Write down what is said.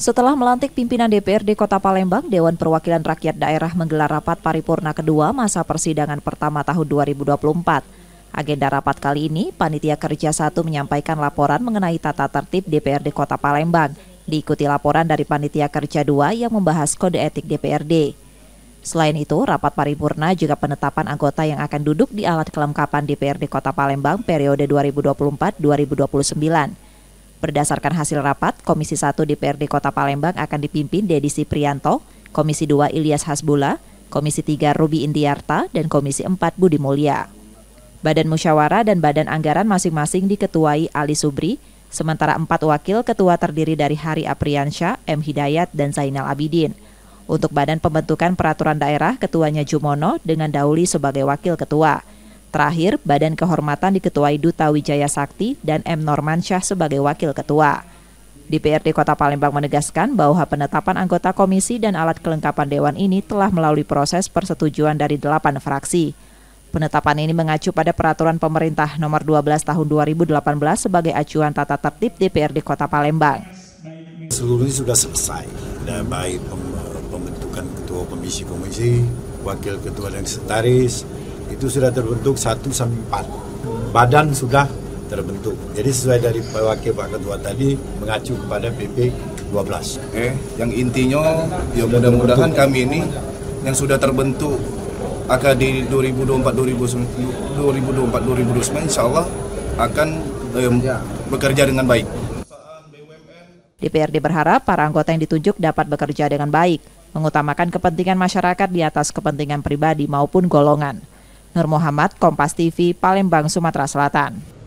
Setelah melantik pimpinan DPRD Kota Palembang, Dewan Perwakilan Rakyat Daerah menggelar rapat paripurna kedua masa persidangan pertama tahun 2024. Agenda rapat kali ini, Panitia Kerja Satu menyampaikan laporan mengenai tata tertib DPRD Kota Palembang. Diikuti laporan dari Panitia Kerja Dua yang membahas kode etik DPRD. Selain itu, rapat paripurna juga penetapan anggota yang akan duduk di alat kelengkapan DPRD Kota Palembang periode 2024-2029. Berdasarkan hasil rapat, Komisi 1 DPRD Kota Palembang akan dipimpin Dedi Siprianto Komisi 2 Ilyas Hasbula Komisi 3 Rubi Indiarta, dan Komisi 4 Budi Mulia. Badan Musyawarah dan Badan Anggaran masing-masing diketuai Ali Subri, sementara empat wakil ketua terdiri dari Hari Apriansyah, M. Hidayat, dan Zainal Abidin. Untuk Badan Pembentukan Peraturan Daerah, ketuanya Jumono dengan Dauli sebagai wakil ketua. Terakhir, Badan Kehormatan diketuai Duta Wijaya Sakti dan M. Normansyah sebagai Wakil Ketua. DPRD Kota Palembang menegaskan bahwa penetapan anggota komisi dan alat kelengkapan dewan ini telah melalui proses persetujuan dari delapan fraksi. Penetapan ini mengacu pada Peraturan Pemerintah Nomor 12 Tahun 2018 sebagai acuan tata tertib DPRD Kota Palembang. Seluruhnya sudah selesai, dan baik pembentukan ketua komisi-komisi, wakil ketua dan sekretaris, itu sudah terbentuk 1 sampai 4 badan sudah terbentuk jadi sesuai dari wakil Pak Ketua tadi mengacu kepada PP 12 eh yang intinya ya mudah-mudahan kami ini yang sudah terbentuk akan di 2024 2024 2029 insyaallah akan eh, bekerja dengan baik DPRD berharap para anggota yang ditunjuk dapat bekerja dengan baik, mengutamakan kepentingan masyarakat di atas kepentingan pribadi maupun golongan. Nur Muhammad, Kompas TV, Palembang, Sumatera Selatan.